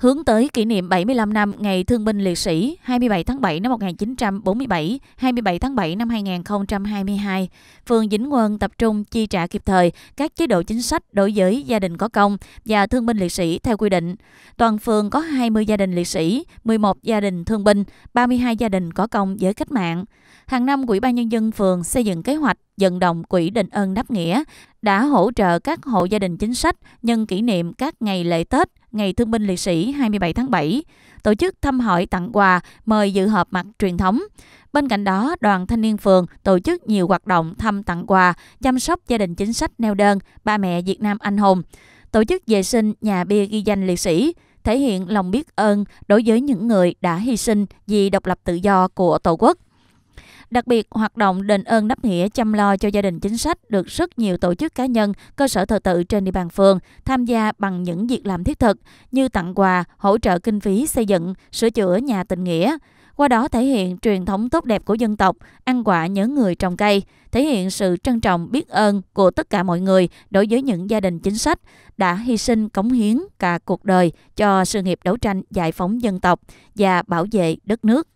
hướng tới kỷ niệm 75 năm Ngày Thương binh Liệt sĩ 27 tháng 7 năm 1947, 27 tháng 7 năm 2022, phường Vĩnh Quân tập trung chi trả kịp thời các chế độ chính sách đối với gia đình có công và thương binh liệt sĩ theo quy định. Toàn phường có 20 gia đình liệt sĩ, 11 gia đình thương binh, 32 gia đình có công với cách mạng. Hàng năm, Quỹ ban Nhân dân phường xây dựng kế hoạch vận động quỹ đền ơn đáp nghĩa đã hỗ trợ các hộ gia đình chính sách nhân kỷ niệm các ngày lễ Tết, Ngày Thương binh Liệt sĩ 27 tháng 7, tổ chức thăm hỏi tặng quà, mời dự họp mặt truyền thống. Bên cạnh đó, đoàn thanh niên phường tổ chức nhiều hoạt động thăm tặng quà, chăm sóc gia đình chính sách neo đơn, ba mẹ Việt Nam anh hùng, tổ chức vệ sinh nhà bia ghi danh liệt sĩ, thể hiện lòng biết ơn đối với những người đã hy sinh vì độc lập tự do của Tổ quốc. Đặc biệt, hoạt động đền ơn đáp nghĩa chăm lo cho gia đình chính sách được rất nhiều tổ chức cá nhân, cơ sở thờ tự trên địa bàn phường tham gia bằng những việc làm thiết thực như tặng quà, hỗ trợ kinh phí xây dựng, sửa chữa nhà tình nghĩa qua đó thể hiện truyền thống tốt đẹp của dân tộc, ăn quả nhớ người trồng cây, thể hiện sự trân trọng biết ơn của tất cả mọi người đối với những gia đình chính sách đã hy sinh cống hiến cả cuộc đời cho sự nghiệp đấu tranh giải phóng dân tộc và bảo vệ đất nước.